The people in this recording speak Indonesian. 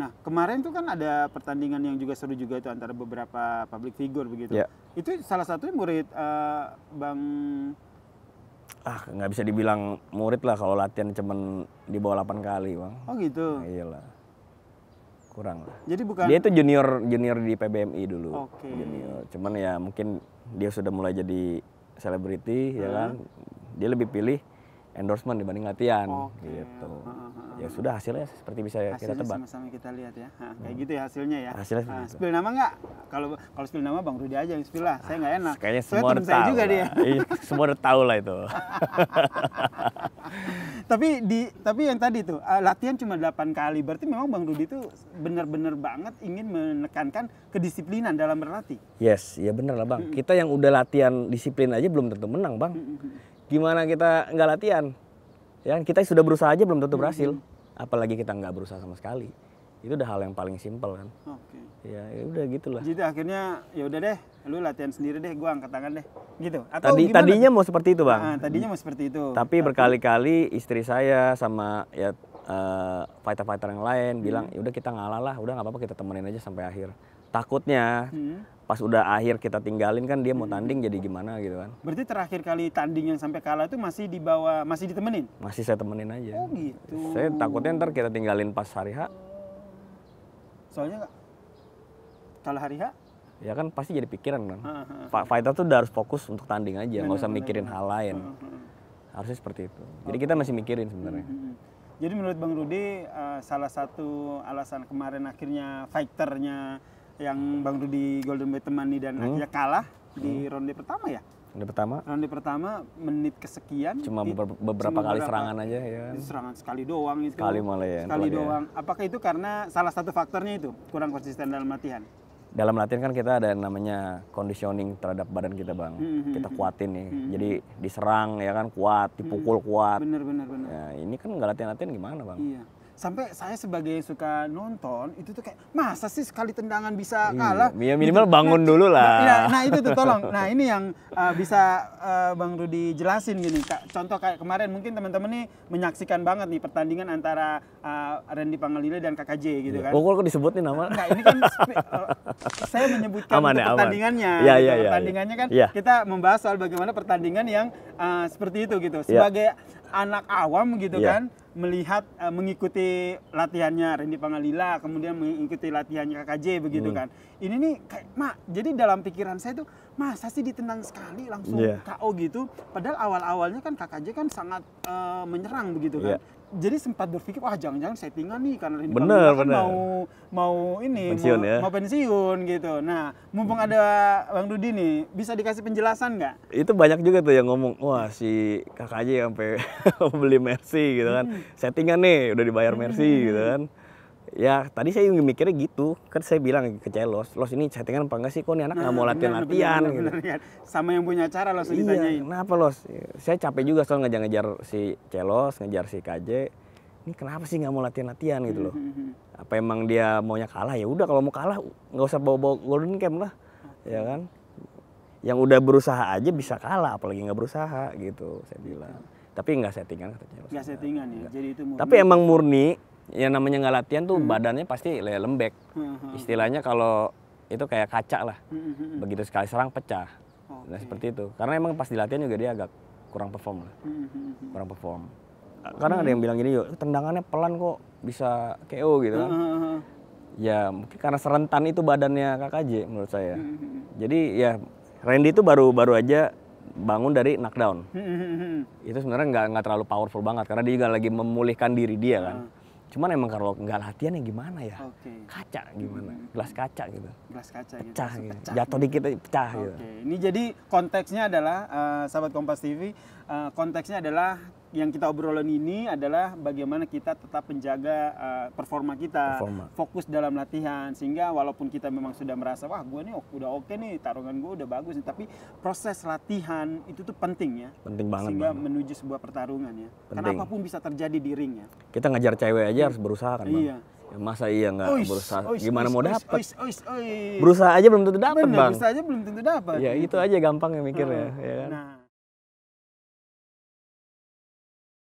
Nah, kemarin tuh kan ada pertandingan yang juga seru juga itu antara beberapa public figure begitu. Yeah. Itu salah satunya murid uh, Bang ah nggak bisa dibilang murid lah kalau latihan cuman di bawah 8 kali, Bang. Oh gitu. Nah, iyalah. Kurang lah. Jadi bukan Dia itu junior junior di PBMI dulu. Oke. Okay. Junior. Cuman ya mungkin dia sudah mulai jadi selebriti hmm. ya kan. Dia lebih pilih endorsement dibanding latihan okay. gitu. Uh, uh, uh, ya sudah hasilnya seperti bisa hasilnya kita tebak. Sama-sama kita lihat ya. Nah, kayak hmm. gitu ya hasilnya ya. Hasilnya nah, spill nama nggak? Kalau kalau spill nama Bang Rudi aja yang spill lah. Saya nggak enak. Kayaknya semua udah tahu. juga lah. dia. semua udah tahu lah itu. tapi di tapi yang tadi tuh eh, latihan cuma 8 kali. Berarti memang Bang Rudi itu benar-benar banget ingin menekankan kedisiplinan dalam berlatih. Yes, ya benar lah Bang. Mm -hmm. Kita yang udah latihan disiplin aja belum tentu menang, Bang. Mm -hmm gimana kita nggak latihan? Ya kan, kita sudah berusaha aja belum tentu hmm, berhasil. Hmm. Apalagi kita nggak berusaha sama sekali. Itu udah hal yang paling simpel kan. Oke. Okay. Ya, ya udah gitulah. Jadi akhirnya ya udah deh, lu latihan sendiri deh, gua angkat tangan deh. Gitu. Atau Tadi tadinya mau seperti itu, Bang. Nah, tadinya mau seperti itu. Tapi... berkali-kali istri saya sama ya uh, fighter-fighter yang lain hmm. bilang ya udah kita ngalah lah, udah nggak apa-apa kita temenin aja sampai akhir. Takutnya hmm. pas udah akhir kita tinggalin kan dia mau hmm. tanding jadi gimana gitu kan. Berarti terakhir kali tanding yang sampai kalah itu masih dibawa masih ditemenin? Masih saya temenin aja. Oh gitu. Saya takutnya ntar kita tinggalin pas hari H. Soalnya kalau hari H ya kan pasti jadi pikiran kan. Pak Fighter tuh udah harus fokus untuk tanding aja, nggak usah mikirin hal lain. Harusnya seperti itu. Jadi kita masih mikirin sebenarnya. Hmm, hmm, jadi menurut Bang Rudi uh, salah satu alasan kemarin akhirnya fighternya yang Bang Rudi Golden Boy temani dan hmm. akhirnya kalah hmm. di ronde pertama ya? Ronde pertama? Ronde pertama menit kesekian. Cuma di, beberapa, beberapa kali serangan aja ya. Serangan sekali doang itu. Sekali malah ya. Sekali doang. Ya. Apakah itu karena salah satu faktornya itu kurang konsisten dalam latihan? dalam latihan kan kita ada yang namanya conditioning terhadap badan kita bang hmm, hmm kita hmm, kuatin nih hmm, jadi hmm. diserang ya kan kuat dipukul hmm, kuat bener bener bener ya, ini kan nggak latihan latihan gimana bang iya sampai saya sebagai yang suka nonton itu tuh kayak masa sih sekali tendangan bisa hmm, kalah hmm, minimal gitu. bangun nah, dulu lah nah, iya, nah itu tuh tolong nah ini yang uh, bisa uh, bang Rudi jelasin gini Kak, contoh kayak kemarin mungkin teman-teman nih menyaksikan banget nih pertandingan antara uh, Randy Pangalila dan J gitu iya. kan oh kok disebut nih nama nah ini kan saya menyebutkan aman, ya, pertandingannya Ya, gitu. ya, pertandingannya ya. kan ya. kita membahas soal bagaimana pertandingan yang uh, seperti itu gitu sebagai ya. anak awam gitu ya. kan melihat uh, mengikuti latihannya rendi Pangalila kemudian mengikuti latihannya KKJ begitu hmm. kan ini nih kayak mak jadi dalam pikiran saya tuh masa sih ditendang sekali langsung yeah. KO gitu padahal awal awalnya kan KKJ kan sangat uh, menyerang begitu kan yeah jadi sempat berpikir wah jangan-jangan settingan nih karena ini bener, bener. mau mau ini pensiun, mau, ya? mau pensiun gitu. Nah, mumpung ada Bang Dudi nih, bisa dikasih penjelasan nggak? Itu banyak juga tuh yang ngomong, wah si kakak aja yang sampai beli Mercy gitu kan. Hmm. Settingan nih udah dibayar Mercy hmm. gitu kan ya tadi saya juga mikirnya gitu kan saya bilang ke Celos Los ini chattingan apa enggak sih kok nih anak nggak nah, mau latihan latihan gitu. sama yang punya acara Los iya, ditanyain kenapa Los saya capek juga soal ngejar ngejar si Celos ngejar si KJ ini kenapa sih nggak mau latihan latihan gitu loh hmm, hmm, hmm. apa emang dia maunya kalah ya udah kalau mau kalah nggak usah bawa bawa golden cam lah ya kan yang udah berusaha aja bisa kalah apalagi nggak berusaha gitu saya bilang tapi nggak settingan enggak nggak settingan ya enggak. jadi itu murni. tapi emang murni Ya namanya nggak latihan tuh hmm. badannya pasti lembek. Hmm. Istilahnya kalau itu kayak kaca lah. Hmm. hmm, hmm, hmm. Begitu sekali serang pecah. Okay. Nah seperti itu. Karena emang pas dilatihan juga dia agak kurang perform lah. Hmm. Kurang perform. Karena hmm. ada yang bilang gini, yuk tendangannya pelan kok bisa KO gitu kan. Hmm. Ya mungkin karena serentan itu badannya aja menurut saya. Hmm. Jadi ya Randy itu baru baru aja bangun dari knockdown. Hmm. Itu sebenarnya nggak nggak terlalu powerful banget karena dia juga lagi memulihkan diri dia kan. Hmm Cuman emang kalau nggak latihan ya gimana ya? Okay. Kaca gimana? Hmm. Gelas kaca gitu. Gelas kaca gitu, Pecah, gitu. pecah. Jatuh dikit aja pecah okay. gitu. Ini jadi konteksnya adalah uh, sahabat Kompas TV, uh, eh, konteksnya adalah yang kita obrolan ini adalah bagaimana kita tetap menjaga uh, performa kita, performa. fokus dalam latihan sehingga walaupun kita memang sudah merasa wah gue nih udah oke nih tarungan gue udah bagus nih, tapi proses latihan itu tuh penting ya. Penting banget. Sehingga banget. menuju sebuah pertarungan ya. Penting. Karena apapun bisa terjadi di ring ya. Kita ngajar cewek aja hmm. harus berusaha kan bang. Iya. Ya, masa iya nggak berusaha? Oish, Gimana oish, mau dapat? Berusaha aja belum tentu dapat bang. Berusaha aja belum tentu dapat. Ya, gitu. itu aja gampang ya mikirnya. Uh, ya kan? Nah.